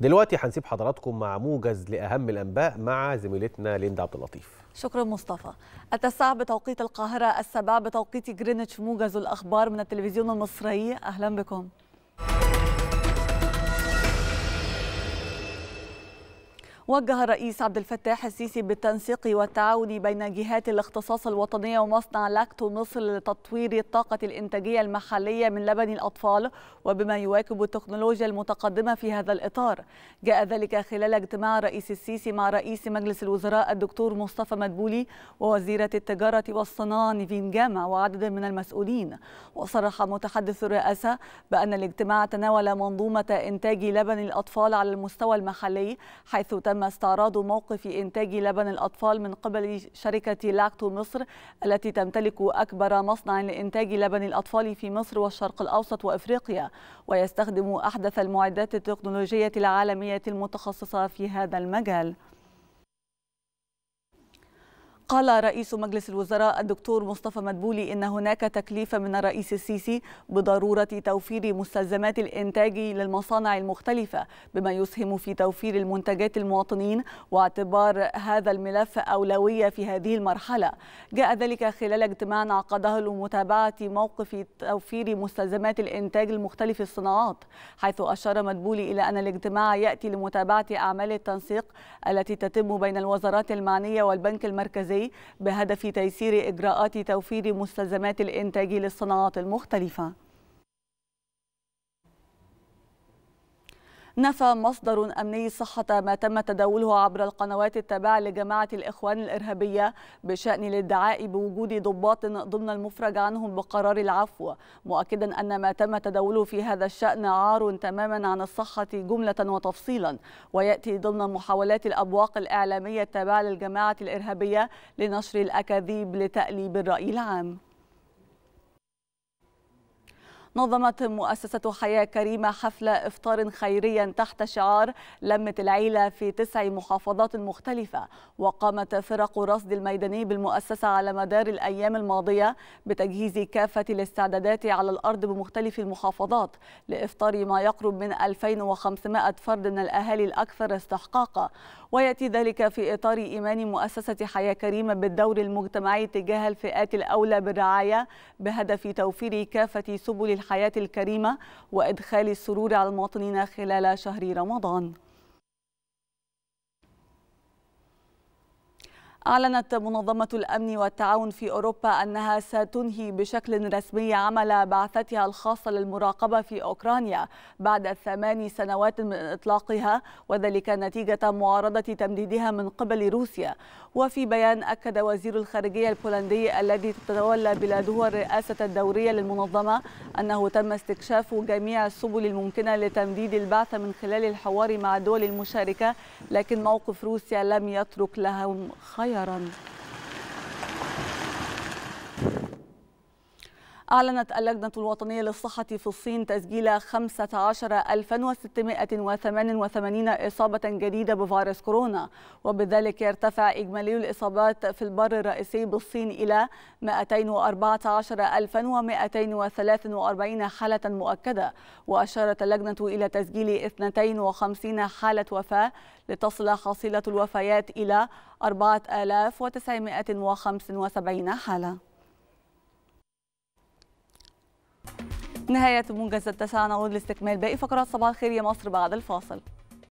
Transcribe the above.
دلوقتي هنسيب حضراتكم مع موجز لأهم الأنباء مع زميلتنا ليندا عبد اللطيف شكرا مصطفى التاسعة بتوقيت القاهرة السبعة بتوقيت جرينتش موجز الأخبار من التلفزيون المصري أهلا بكم وجه الرئيس عبد الفتاح السيسي بالتنسيق والتعاون بين جهات الاختصاص الوطنية ومصنع لاكتو مصر لتطوير الطاقة الإنتاجية المحلية من لبن الأطفال وبما يواكب التكنولوجيا المتقدمة في هذا الإطار جاء ذلك خلال اجتماع الرئيس السيسي مع رئيس مجلس الوزراء الدكتور مصطفى مدبولي ووزيرة التجارة والصناعة نيفين جامع وعدد من المسؤولين وصرح متحدث الرئاسة بأن الاجتماع تناول منظومة إنتاج لبن الأطفال على المستوى المحلي حيث تم تم استعراض موقف إنتاج لبن الأطفال من قبل شركة لاكتو مصر التي تمتلك أكبر مصنع لإنتاج لبن الأطفال في مصر والشرق الأوسط وإفريقيا ويستخدم أحدث المعدات التكنولوجية العالمية المتخصصة في هذا المجال قال رئيس مجلس الوزراء الدكتور مصطفى مدبولي ان هناك تكليف من الرئيس السيسي بضروره توفير مستلزمات الانتاج للمصانع المختلفه بما يسهم في توفير المنتجات المواطنين واعتبار هذا الملف اولويه في هذه المرحله جاء ذلك خلال اجتماع عقده لمتابعه موقف توفير مستلزمات الانتاج لمختلف الصناعات حيث اشار مدبولي الى ان الاجتماع ياتي لمتابعه اعمال التنسيق التي تتم بين الوزارات المعنيه والبنك المركزي المركزي بهدف تيسير إجراءات توفير مستلزمات الإنتاج للصناعات المختلفة نفى مصدر أمني صحة ما تم تداوله عبر القنوات التابعة لجماعة الإخوان الإرهابية بشأن الادعاء بوجود ضباط ضمن المفرج عنهم بقرار العفو مؤكدا أن ما تم تداوله في هذا الشأن عار تماما عن الصحة جملة وتفصيلا ويأتي ضمن محاولات الأبواق الإعلامية التابعة للجماعة الإرهابية لنشر الأكاذيب لتأليب الرأي العام نظمت مؤسسة حياة كريمة حفلة إفطار خيريا تحت شعار لمة العيلة في تسع محافظات مختلفة وقامت فرق رصد الميداني بالمؤسسة على مدار الأيام الماضية بتجهيز كافة الاستعدادات على الأرض بمختلف المحافظات لإفطار ما يقرب من 2500 فرد من الأهالي الأكثر استحقاقا ويأتي ذلك في إطار إيمان مؤسسة حياة كريمة بالدور المجتمعي تجاه الفئات الأولى بالرعاية بهدف توفير كافة سبل الحياة الكريمة وإدخال السرور على المواطنين خلال شهر رمضان أعلنت منظمة الأمن والتعاون في أوروبا أنها ستنهي بشكل رسمي عمل بعثتها الخاصة للمراقبة في أوكرانيا بعد ثمان سنوات من إطلاقها وذلك نتيجة معارضة تمديدها من قبل روسيا وفي بيان أكد وزير الخارجية البولندي الذي تتولى بلاده الرئاسة الدورية للمنظمة أنه تم استكشاف جميع السبل الممكنة لتمديد البعثة من خلال الحوار مع الدول المشاركة لكن موقف روسيا لم يترك لهم خيار Jahren. أعلنت اللجنة الوطنية للصحة في الصين تسجيل 15688 إصابة جديدة بفيروس كورونا وبذلك يرتفع إجمالي الإصابات في البر الرئيسي بالصين إلى 214243 حالة مؤكدة وأشارت اللجنة إلى تسجيل 52 حالة وفاة لتصل حصيلة الوفيات إلى 4975 حالة نهاية منجز التسعة نعود لاستكمال باقي فقرات صباح الخير يا مصر بعد الفاصل